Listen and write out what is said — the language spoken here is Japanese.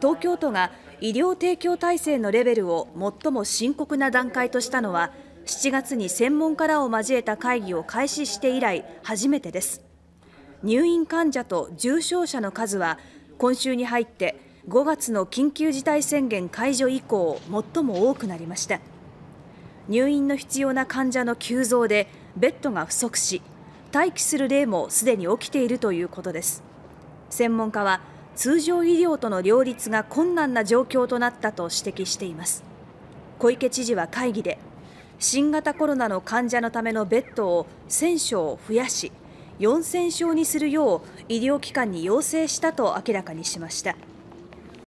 東京都が医療提供体制のレベルを最も深刻な段階としたのは7月に専門家らを交えた会議を開始して以来初めてです入院患者と重症者の数は今週に入って5月の緊急事態宣言解除以降最も多くなりました入院の必要な患者の急増でベッドが不足し待機する例もすでに起きているということです専門家は通常医療との両立が困難な状況となったと指摘しています小池知事は会議で新型コロナの患者のためのベッドを1000床増やし4000床にするよう医療機関に要請したと明らかにしました。